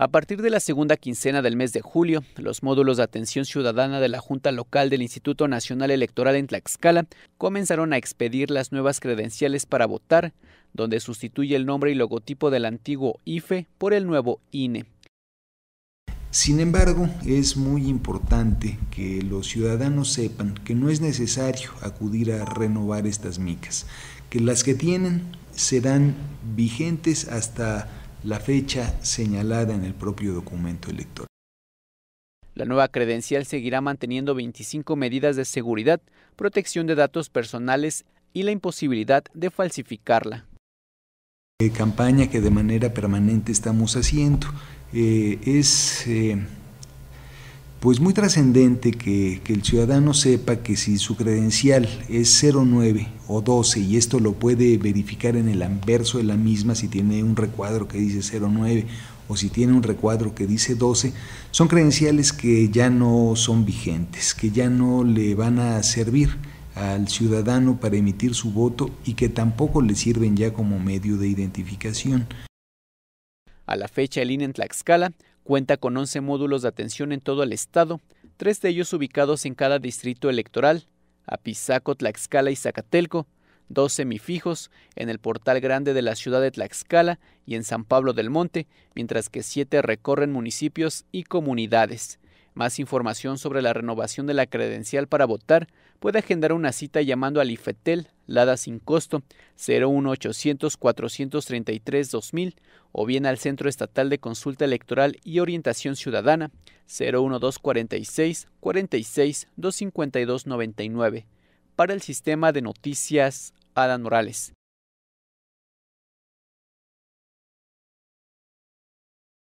A partir de la segunda quincena del mes de julio, los módulos de atención ciudadana de la Junta Local del Instituto Nacional Electoral en Tlaxcala comenzaron a expedir las nuevas credenciales para votar, donde sustituye el nombre y logotipo del antiguo IFE por el nuevo INE. Sin embargo, es muy importante que los ciudadanos sepan que no es necesario acudir a renovar estas micas, que las que tienen serán vigentes hasta la fecha señalada en el propio documento electoral. La nueva credencial seguirá manteniendo 25 medidas de seguridad, protección de datos personales y la imposibilidad de falsificarla. Eh, campaña que de manera permanente estamos haciendo eh, es... Eh, pues muy trascendente que, el ciudadano sepa que si su credencial es 09 o 12 y esto lo puede verificar en el anverso de la misma si tiene un recuadro que dice 09 o si tiene un recuadro que dice 12, son credenciales que ya no son vigentes, que ya no le van a servir al ciudadano para emitir su voto y que tampoco le sirven ya como medio de identificación. A la fecha, el INE en Tlaxcala Cuenta con 11 módulos de atención en todo el estado, tres de ellos ubicados en cada distrito electoral, Apizaco, Tlaxcala y Zacatelco, dos semifijos en el portal grande de la ciudad de Tlaxcala y en San Pablo del Monte, mientras que siete recorren municipios y comunidades. Más información sobre la renovación de la credencial para votar puede agendar una cita llamando al IFETEL, LADA sin costo, 01800-433-2000 o bien al Centro Estatal de Consulta Electoral y Orientación Ciudadana, 01246 46 252 99. Para el sistema de noticias, Adán Morales.